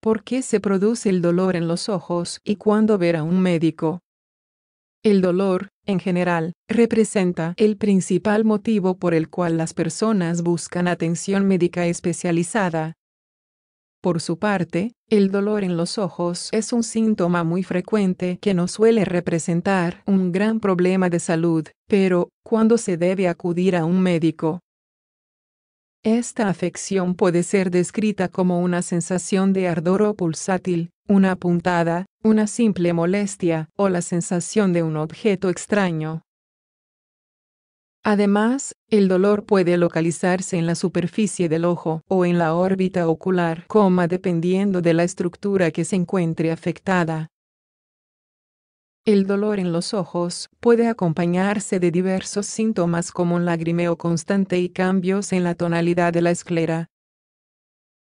¿Por qué se produce el dolor en los ojos y cuándo ver a un médico? El dolor, en general, representa el principal motivo por el cual las personas buscan atención médica especializada, por su parte, el dolor en los ojos es un síntoma muy frecuente que no suele representar un gran problema de salud, pero, ¿cuándo se debe acudir a un médico? Esta afección puede ser descrita como una sensación de ardor o pulsátil, una puntada, una simple molestia o la sensación de un objeto extraño. Además, el dolor puede localizarse en la superficie del ojo o en la órbita ocular, coma, dependiendo de la estructura que se encuentre afectada. El dolor en los ojos puede acompañarse de diversos síntomas como un lagrimeo constante y cambios en la tonalidad de la esclera.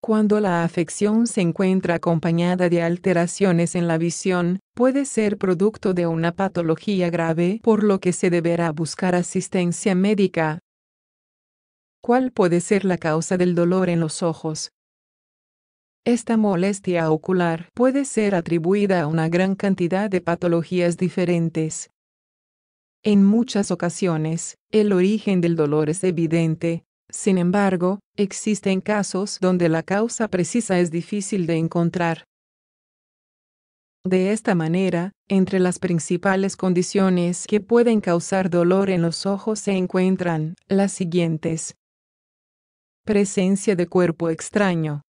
Cuando la afección se encuentra acompañada de alteraciones en la visión, puede ser producto de una patología grave, por lo que se deberá buscar asistencia médica. ¿Cuál puede ser la causa del dolor en los ojos? Esta molestia ocular puede ser atribuida a una gran cantidad de patologías diferentes. En muchas ocasiones, el origen del dolor es evidente, sin embargo, existen casos donde la causa precisa es difícil de encontrar. De esta manera, entre las principales condiciones que pueden causar dolor en los ojos se encuentran las siguientes. Presencia de cuerpo extraño.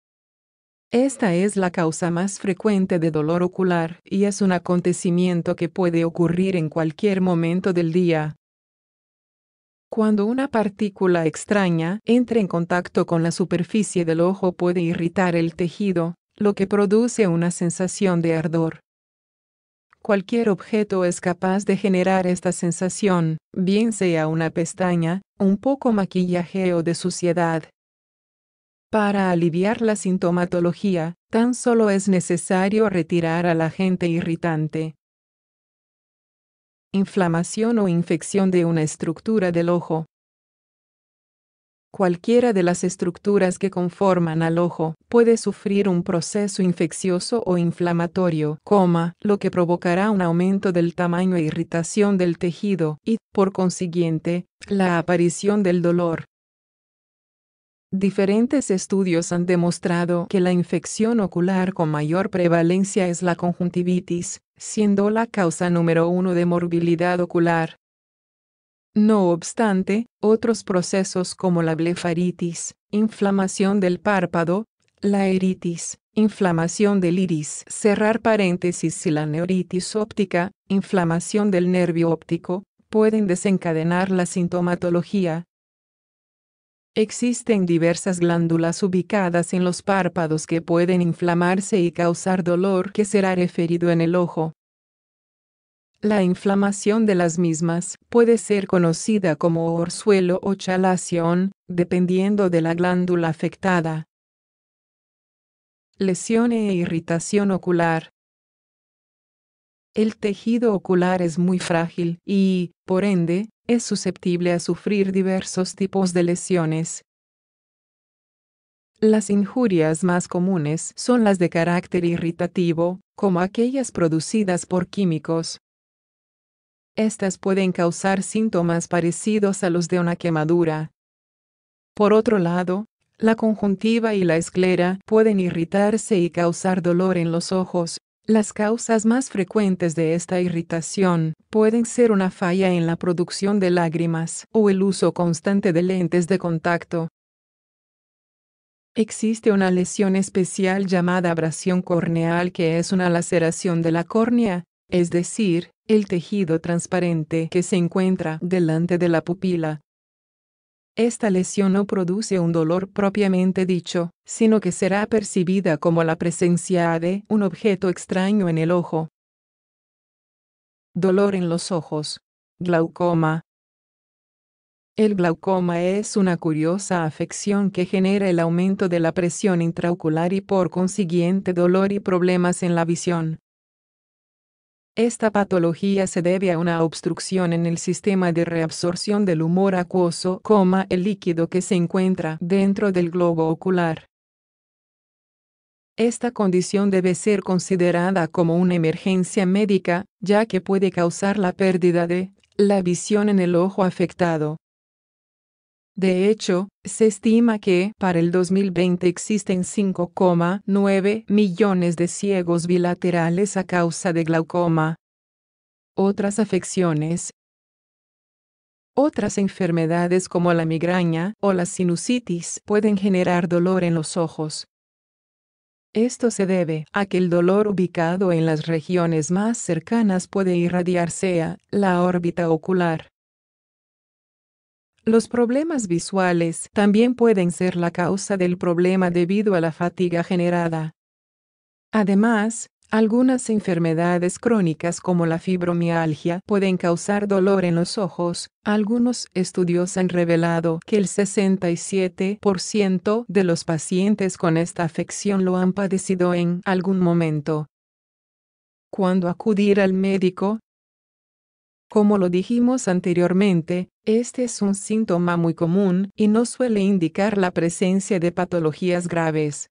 Esta es la causa más frecuente de dolor ocular y es un acontecimiento que puede ocurrir en cualquier momento del día. Cuando una partícula extraña entra en contacto con la superficie del ojo puede irritar el tejido, lo que produce una sensación de ardor. Cualquier objeto es capaz de generar esta sensación, bien sea una pestaña, un poco maquillaje o de suciedad. Para aliviar la sintomatología, tan solo es necesario retirar a la gente irritante. Inflamación o infección de una estructura del ojo. Cualquiera de las estructuras que conforman al ojo puede sufrir un proceso infeccioso o inflamatorio, lo que provocará un aumento del tamaño e irritación del tejido y, por consiguiente, la aparición del dolor. Diferentes estudios han demostrado que la infección ocular con mayor prevalencia es la conjuntivitis, siendo la causa número uno de morbilidad ocular. No obstante, otros procesos como la blefaritis, inflamación del párpado, la eritis, inflamación del iris, cerrar paréntesis y la neuritis óptica, inflamación del nervio óptico, pueden desencadenar la sintomatología. Existen diversas glándulas ubicadas en los párpados que pueden inflamarse y causar dolor que será referido en el ojo. La inflamación de las mismas puede ser conocida como orzuelo o chalación, dependiendo de la glándula afectada. Lesión e irritación ocular. El tejido ocular es muy frágil y, por ende, es susceptible a sufrir diversos tipos de lesiones. Las injurias más comunes son las de carácter irritativo, como aquellas producidas por químicos, estas pueden causar síntomas parecidos a los de una quemadura. Por otro lado, la conjuntiva y la esclera pueden irritarse y causar dolor en los ojos. Las causas más frecuentes de esta irritación pueden ser una falla en la producción de lágrimas o el uso constante de lentes de contacto. Existe una lesión especial llamada abrasión corneal que es una laceración de la córnea, es decir, el tejido transparente que se encuentra delante de la pupila. Esta lesión no produce un dolor propiamente dicho, sino que será percibida como la presencia de un objeto extraño en el ojo. Dolor en los ojos. Glaucoma. El glaucoma es una curiosa afección que genera el aumento de la presión intraocular y por consiguiente dolor y problemas en la visión. Esta patología se debe a una obstrucción en el sistema de reabsorción del humor acuoso, coma, el líquido que se encuentra dentro del globo ocular. Esta condición debe ser considerada como una emergencia médica, ya que puede causar la pérdida de la visión en el ojo afectado. De hecho, se estima que para el 2020 existen 5,9 millones de ciegos bilaterales a causa de glaucoma. Otras afecciones. Otras enfermedades como la migraña o la sinusitis pueden generar dolor en los ojos. Esto se debe a que el dolor ubicado en las regiones más cercanas puede irradiarse a la órbita ocular. Los problemas visuales también pueden ser la causa del problema debido a la fatiga generada. Además, algunas enfermedades crónicas como la fibromialgia pueden causar dolor en los ojos. Algunos estudios han revelado que el 67% de los pacientes con esta afección lo han padecido en algún momento. Cuando acudir al médico, como lo dijimos anteriormente, este es un síntoma muy común y no suele indicar la presencia de patologías graves.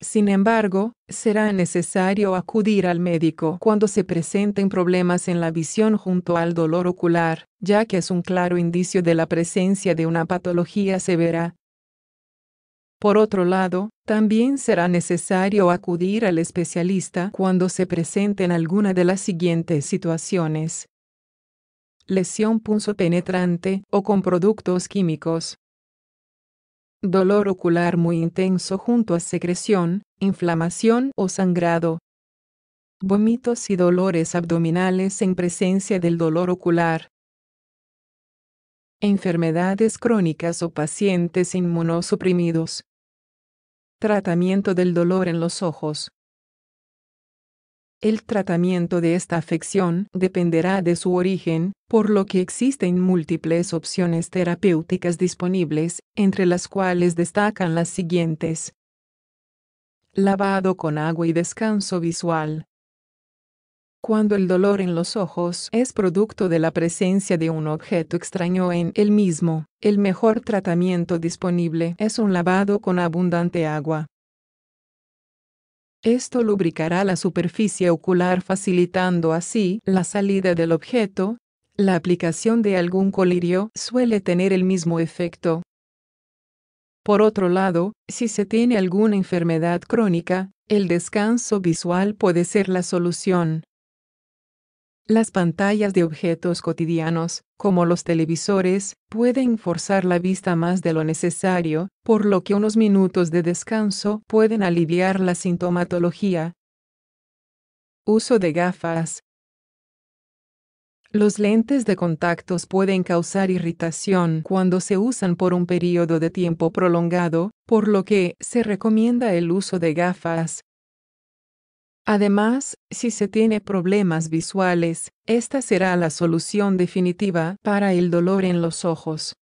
Sin embargo, será necesario acudir al médico cuando se presenten problemas en la visión junto al dolor ocular, ya que es un claro indicio de la presencia de una patología severa, por otro lado, también será necesario acudir al especialista cuando se presenten alguna de las siguientes situaciones. Lesión penetrante o con productos químicos. Dolor ocular muy intenso junto a secreción, inflamación o sangrado. Vómitos y dolores abdominales en presencia del dolor ocular enfermedades crónicas o pacientes inmunosuprimidos. Tratamiento del dolor en los ojos. El tratamiento de esta afección dependerá de su origen, por lo que existen múltiples opciones terapéuticas disponibles, entre las cuales destacan las siguientes. Lavado con agua y descanso visual cuando el dolor en los ojos es producto de la presencia de un objeto extraño en el mismo, el mejor tratamiento disponible es un lavado con abundante agua. Esto lubricará la superficie ocular facilitando así la salida del objeto. La aplicación de algún colirio suele tener el mismo efecto. Por otro lado, si se tiene alguna enfermedad crónica, el descanso visual puede ser la solución. Las pantallas de objetos cotidianos, como los televisores, pueden forzar la vista más de lo necesario, por lo que unos minutos de descanso pueden aliviar la sintomatología. Uso de gafas. Los lentes de contactos pueden causar irritación cuando se usan por un periodo de tiempo prolongado, por lo que se recomienda el uso de gafas, Además, si se tiene problemas visuales, esta será la solución definitiva para el dolor en los ojos.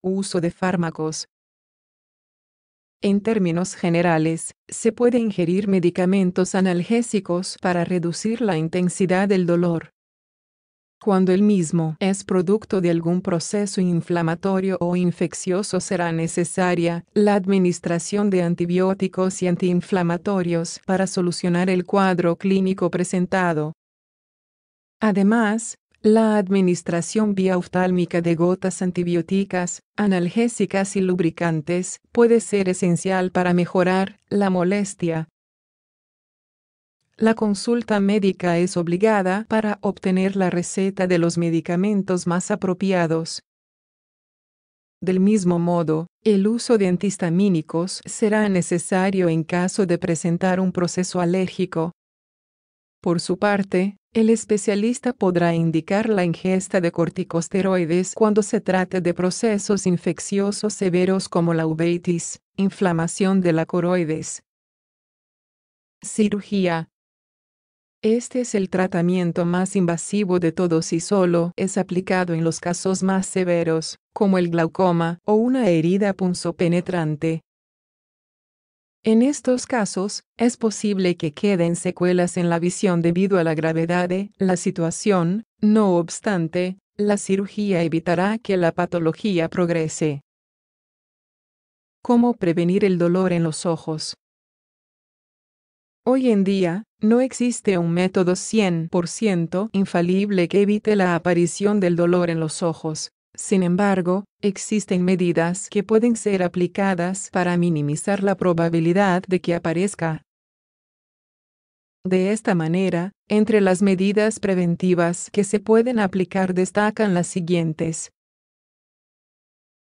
Uso de fármacos. En términos generales, se puede ingerir medicamentos analgésicos para reducir la intensidad del dolor, cuando el mismo es producto de algún proceso inflamatorio o infeccioso será necesaria la administración de antibióticos y antiinflamatorios para solucionar el cuadro clínico presentado. Además, la administración vía oftálmica de gotas antibióticas, analgésicas y lubricantes puede ser esencial para mejorar la molestia, la consulta médica es obligada para obtener la receta de los medicamentos más apropiados. Del mismo modo, el uso de antihistamínicos será necesario en caso de presentar un proceso alérgico. Por su parte, el especialista podrá indicar la ingesta de corticosteroides cuando se trate de procesos infecciosos severos como la uveitis, inflamación de la coroides. Cirugía. Este es el tratamiento más invasivo de todos y solo es aplicado en los casos más severos, como el glaucoma o una herida punzopenetrante. En estos casos, es posible que queden secuelas en la visión debido a la gravedad de la situación, no obstante, la cirugía evitará que la patología progrese. ¿Cómo prevenir el dolor en los ojos? Hoy en día, no existe un método 100% infalible que evite la aparición del dolor en los ojos. Sin embargo, existen medidas que pueden ser aplicadas para minimizar la probabilidad de que aparezca. De esta manera, entre las medidas preventivas que se pueden aplicar destacan las siguientes.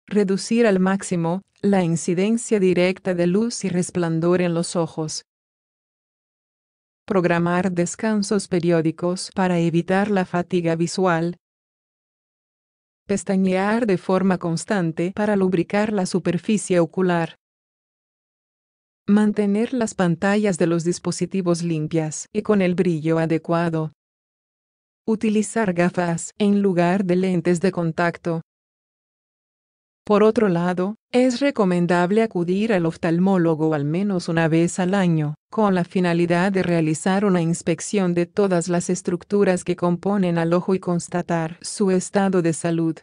Reducir al máximo la incidencia directa de luz y resplandor en los ojos programar descansos periódicos para evitar la fatiga visual, pestañear de forma constante para lubricar la superficie ocular, mantener las pantallas de los dispositivos limpias y con el brillo adecuado, utilizar gafas en lugar de lentes de contacto, por otro lado, es recomendable acudir al oftalmólogo al menos una vez al año, con la finalidad de realizar una inspección de todas las estructuras que componen al ojo y constatar su estado de salud.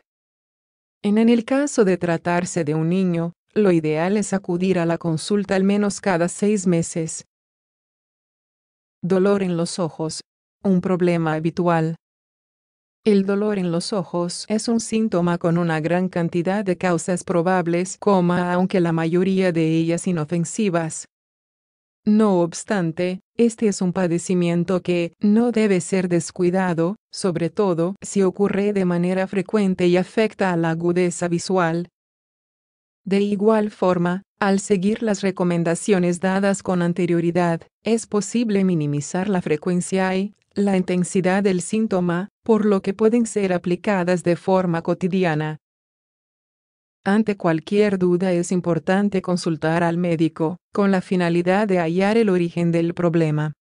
En el caso de tratarse de un niño, lo ideal es acudir a la consulta al menos cada seis meses. Dolor en los ojos. Un problema habitual el dolor en los ojos es un síntoma con una gran cantidad de causas probables, aunque la mayoría de ellas inofensivas. No obstante, este es un padecimiento que no debe ser descuidado, sobre todo si ocurre de manera frecuente y afecta a la agudeza visual. De igual forma, al seguir las recomendaciones dadas con anterioridad, es posible minimizar la frecuencia y, la intensidad del síntoma, por lo que pueden ser aplicadas de forma cotidiana. Ante cualquier duda es importante consultar al médico, con la finalidad de hallar el origen del problema.